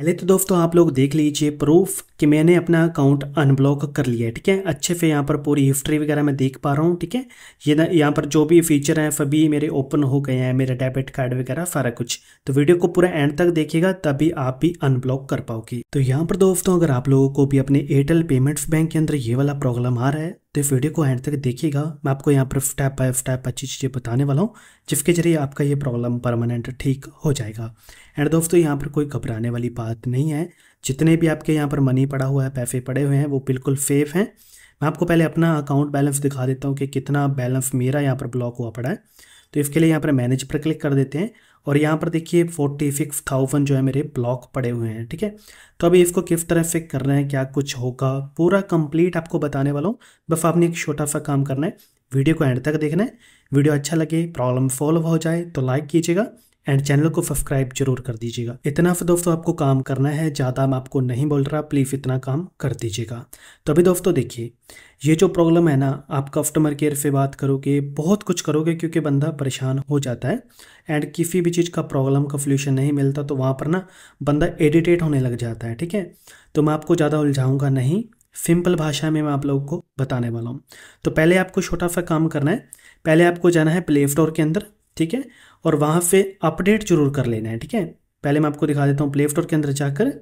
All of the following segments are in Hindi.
पहले तो दोस्तों आप लोग देख लीजिए प्रूफ कि मैंने अपना अकाउंट अनब्लॉक कर लिया है ठीक है अच्छे से यहाँ पर पूरी हिस्ट्री वगैरह मैं देख पा रहा हूँ ठीक है ये ना यहाँ पर जो भी फीचर हैं सभी मेरे ओपन हो गए हैं मेरा डेबिट कार्ड वगैरह सारा कुछ तो वीडियो को पूरा एंड तक देखिएगा तभी आप भी अनब्लॉक कर पाओगे तो यहाँ पर दोस्तों अगर आप लोगों को भी अपने एयरटेल पेमेंट्स बैंक के अंदर ये वाला प्रॉब्लम आ रहा है तो इस वीडियो को एंड तक देखिएगा मैं आपको यहाँ पर स्टेप बाय स्टेप अच्छी चीज़ें बताने वाला हूँ जिसके जरिए आपका ये प्रॉब्लम परमानेंट ठीक हो जाएगा एंड दोस्तों यहाँ पर कोई घबराने वाली बात नहीं है जितने भी आपके यहाँ पर मनी पड़ा हुआ है पैसे पड़े हुए हैं वो बिल्कुल सेफ़ हैं मैं आपको पहले अपना अकाउंट बैलेंस दिखा देता हूँ कि कितना बैलेंस मेरा यहाँ पर ब्लॉक हुआ पड़ा है तो इसके लिए यहाँ पर मैनेज पर क्लिक कर देते हैं और यहाँ पर देखिए फोर्टी सिक्स थाउजेंड जो है मेरे ब्लॉक पड़े हुए हैं ठीक है तो अभी इसको किस तरह से रहे हैं क्या कुछ होगा पूरा कंप्लीट आपको बताने वाला हूँ बस आपने एक छोटा सा काम करना है वीडियो को एंड तक देखना है वीडियो अच्छा लगे प्रॉब्लम सॉल्व हो जाए तो लाइक कीजिएगा एंड चैनल को सब्सक्राइब जरूर कर दीजिएगा इतना दोस्तों आपको काम करना है ज़्यादा मैं आपको नहीं बोल रहा प्लीज़ इतना काम कर दीजिएगा तो अभी दोस्तों देखिए ये जो प्रॉब्लम है ना आप कस्टमर केयर से बात करोगे बहुत कुछ करोगे क्योंकि बंदा परेशान हो जाता है एंड किसी भी चीज़ का प्रॉब्लम का सोल्यूशन नहीं मिलता तो वहाँ पर ना बंदा एडिटेट होने लग जाता है ठीक है तो मैं आपको ज़्यादा उलझाऊँगा नहीं सिंपल भाषा में मैं आप लोगों को बताने वाला हूँ तो पहले आपको छोटा सा काम करना है पहले आपको जाना है प्ले स्टोर के अंदर ठीक है और वहाँ पे अपडेट जरूर कर लेना है ठीक है पहले मैं आपको दिखा देता हूँ प्ले स्टोर के अंदर जाकर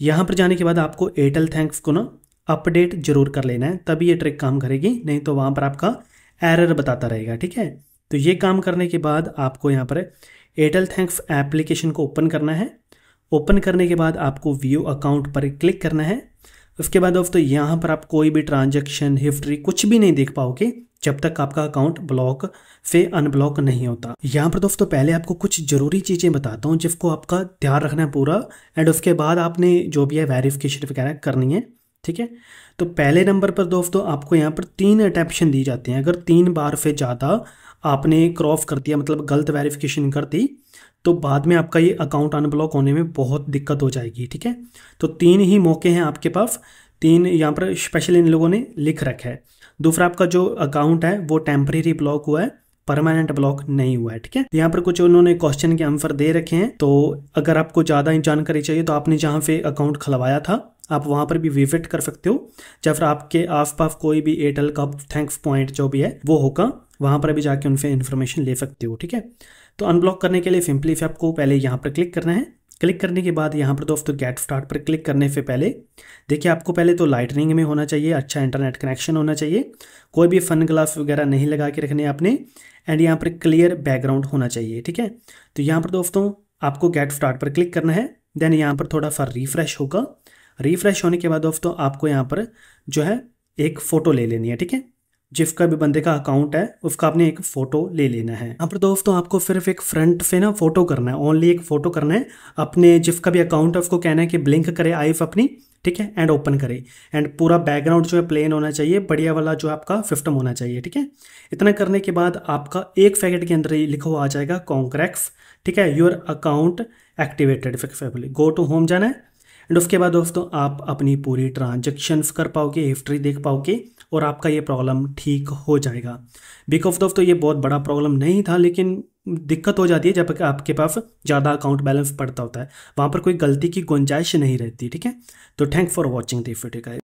यहाँ पर जाने के बाद आपको एयरटेल थैंक्स को ना अपडेट जरूर कर लेना है तभी ये ट्रिक काम करेगी नहीं तो वहाँ पर आपका एरर बताता रहेगा ठीक है तो ये काम करने के बाद आपको यहाँ पर एयरटेल थैंक्स एप्लीकेशन को ओपन करना है ओपन करने के बाद आपको व्यू अकाउंट पर क्लिक करना है उसके बाद दोस्तों यहाँ पर आप कोई भी ट्रांजेक्शन हिस्ट्री कुछ भी नहीं देख पाओगे जब तक आपका अकाउंट ब्लॉक से अनब्लॉक नहीं होता यहाँ पर दोस्तों पहले आपको कुछ ज़रूरी चीज़ें बताता हूँ जिसको आपका ध्यान रखना है पूरा एंड उसके बाद आपने जो भी है वेरिफिकेशन वगैरह करनी है ठीक है तो पहले नंबर पर दोस्तों आपको यहाँ पर तीन अटैप्शन दी जाते हैं अगर तीन बार से ज़्यादा आपने क्रॉस कर दिया मतलब गलत वेरिफिकेशन कर दी तो बाद में आपका ये अकाउंट अनब्लॉक होने में बहुत दिक्कत हो जाएगी ठीक है तो तीन ही मौके हैं आपके पास तीन यहाँ पर स्पेशल इन लोगों ने लिख रखा है दूसरा आपका जो अकाउंट है वो टेम्परेरी ब्लॉक हुआ है परमानेंट ब्लॉक नहीं हुआ है ठीक है यहाँ पर कुछ उन्होंने क्वेश्चन के आंसर दे रखे हैं तो अगर आपको ज़्यादा जानकारी चाहिए तो आपने जहाँ पे अकाउंट खुलवाया था आप वहाँ पर भी विजिट कर सकते हो या फिर आपके पास कोई भी एयरटेल का थैंक्स पॉइंट जो भी है वो होगा वहाँ पर भी जाके उनसे इन्फॉर्मेशन ले सकते हो ठीक है तो अनब्लॉक करने के लिए सिंपली से आपको पहले यहाँ पर क्लिक करना है क्लिक करने के बाद यहाँ पर दोस्तों गेट स्टार्ट पर क्लिक करने से पहले देखिए आपको पहले तो लाइटनिंग में होना चाहिए अच्छा इंटरनेट कनेक्शन होना चाहिए कोई भी फन ग्लास वगैरह नहीं लगा के रखने आपने एंड यहाँ पर क्लियर बैकग्राउंड होना चाहिए ठीक है तो यहाँ पर दोस्तों आपको गेट स्टार्ट पर क्लिक करना है देन यहाँ पर थोड़ा सा रिफ्रेश होगा रिफ्रेश होने के बाद दोस्तों आपको यहाँ पर जो है एक फ़ोटो ले लेनी है ठीक है जिसका भी बंदे का अकाउंट है उसका आपने एक फोटो ले लेना है यहाँ पर दोस्तों आपको सिर्फ एक फ्रंट से ना फोटो करना है ओनली एक फोटो करना है अपने जिसका भी अकाउंट है उसको कहना है कि ब्लिंक करे आइफ अपनी ठीक है एंड ओपन करे एंड पूरा बैकग्राउंड जो है प्लेन होना चाहिए बढ़िया वाला जो आपका सिस्टम होना चाहिए ठीक है इतना करने के बाद आपका एक सेकेंड के अंदर ही लिखा हुआ आ जाएगा कॉन्क्रैक्स ठीक है your account activated successfully go to home जाना है एंड उसके बाद दोस्तों आप अपनी पूरी ट्रांजेक्शन्स कर पाओगे हिस्ट्री देख पाओगे और आपका ये प्रॉब्लम ठीक हो जाएगा बिक ऑफ दफ तो ये बहुत बड़ा प्रॉब्लम नहीं था लेकिन दिक्कत हो जाती है जब आपके पास ज़्यादा अकाउंट बैलेंस पड़ता होता है वहाँ पर कोई गलती की गुंजाइश नहीं रहती ठीक है तो थैंक फॉर वॉचिंग दी का